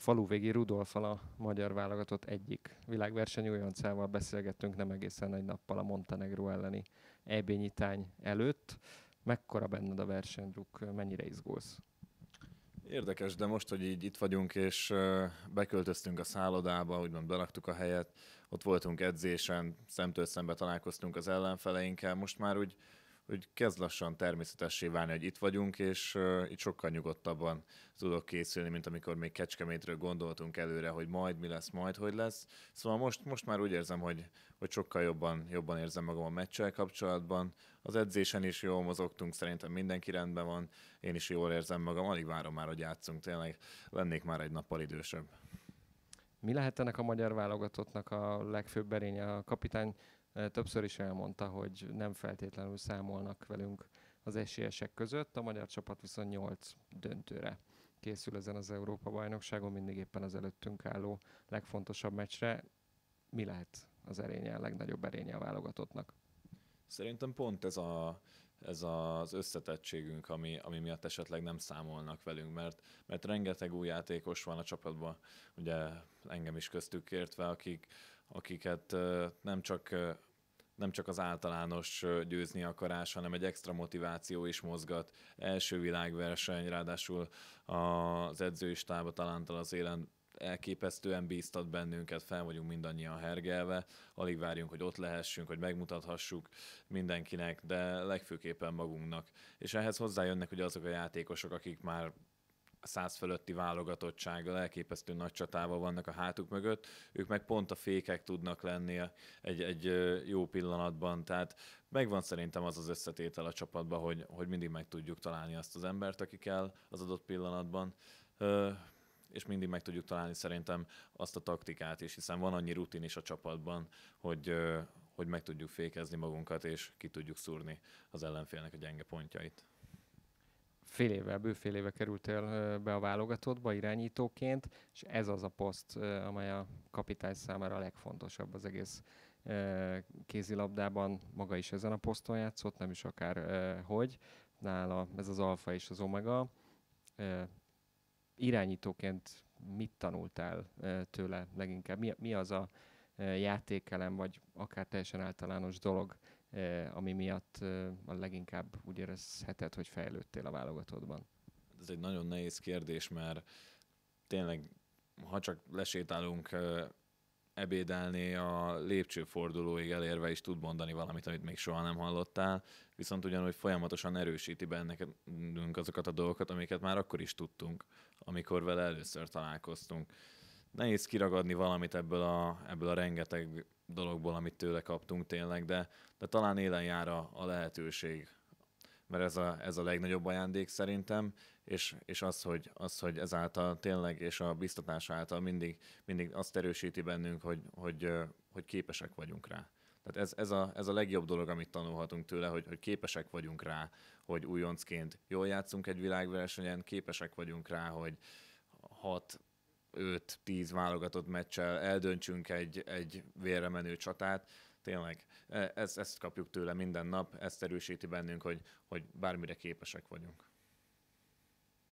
faluvégi Rudolfal a magyar válogatott egyik világverseny újoncával beszélgettünk nem egészen egy nappal a Montenegro elleni ebényitány előtt. Mekkora benned a versenydruk, mennyire izgulsz? Érdekes, de most, hogy így itt vagyunk, és beköltöztünk a szállodába, úgymond belaktuk a helyet, ott voltunk edzésen, szemtől szembe találkoztunk az ellenfeleinkkel, most már úgy hogy kezd lassan természetessé válni, hogy itt vagyunk, és uh, itt sokkal nyugodtabban tudok készülni, mint amikor még Kecskemétről gondoltunk előre, hogy majd mi lesz, majd hogy lesz. Szóval most, most már úgy érzem, hogy, hogy sokkal jobban, jobban érzem magam a meccsel kapcsolatban. Az edzésen is jól mozogtunk, szerintem mindenki rendben van, én is jól érzem magam, alig várom már, hogy játszunk, tényleg lennék már egy nappal idősebb. Mi lehet ennek a magyar válogatottnak a legfőbb erénye? A kapitány többször is elmondta, hogy nem feltétlenül számolnak velünk az esélyesek között. A magyar csapat viszont 8 döntőre készül ezen az Európa-bajnokságon, mindig éppen az előttünk álló legfontosabb meccsre. Mi lehet az erénye, a legnagyobb erénye a válogatottnak? Szerintem pont ez, a, ez az összetettségünk, ami, ami miatt esetleg nem számolnak velünk, mert, mert rengeteg új játékos van a csapatban, ugye engem is köztük értve, akik, akiket nem csak nem csak az általános győzni akarás, hanem egy extra motiváció is mozgat. Első világverseny, ráadásul az edzői stába talán az élen elképesztően bíztat bennünket, fel vagyunk mindannyian hergelve, alig várjunk, hogy ott lehessünk, hogy megmutathassuk mindenkinek, de legfőképpen magunknak. És ehhez hozzájönnek ugye azok a játékosok, akik már száz fölötti válogatottsággal, elképesztő nagy csatával vannak a hátuk mögött, ők meg pont a fékek tudnak lenni egy, egy jó pillanatban, tehát megvan szerintem az az összetétel a csapatban, hogy, hogy mindig meg tudjuk találni azt az embert, aki kell az adott pillanatban és mindig meg tudjuk találni szerintem azt a taktikát is, hiszen van annyi rutin is a csapatban, hogy, hogy meg tudjuk fékezni magunkat, és ki tudjuk szúrni az ellenfélnek a gyenge pontjait fél évvel, bőfél éve kerültél be a válogatottba irányítóként, és ez az a poszt, amely a kapitány számára a legfontosabb az egész kézilabdában. Maga is ezen a poszton játszott, nem is akár hogy. Nála ez az alfa és az omega. Irányítóként mit tanultál tőle leginkább? mi az a játékelem, vagy akár teljesen általános dolog, Eh, ami miatt eh, a leginkább úgy érezheted, hogy fejlődtél a válogatottban? Ez egy nagyon nehéz kérdés, mert tényleg, ha csak lesétálunk eh, ebédelni a lépcsőfordulóig elérve is tud mondani valamit, amit még soha nem hallottál, viszont ugyanúgy folyamatosan erősíti bennünk azokat a dolgokat, amiket már akkor is tudtunk, amikor vele először találkoztunk nehéz kiragadni valamit ebből a, ebből a rengeteg dologból, amit tőle kaptunk tényleg, de, de talán élen jár a, a lehetőség, mert ez a, ez a legnagyobb ajándék szerintem, és, és az, hogy, az, hogy ezáltal tényleg, és a biztatás által mindig, mindig azt erősíti bennünk, hogy, hogy, hogy képesek vagyunk rá. Tehát ez, ez, a, ez a legjobb dolog, amit tanulhatunk tőle, hogy, hogy képesek vagyunk rá, hogy újoncként jól játszunk egy világversenyen, képesek vagyunk rá, hogy 6, 5-10 válogatott meccsel eldöntsünk egy, egy vérre menő csatát. Tényleg, e, ezt, ezt kapjuk tőle minden nap, ezt erősíti bennünk, hogy, hogy bármire képesek vagyunk.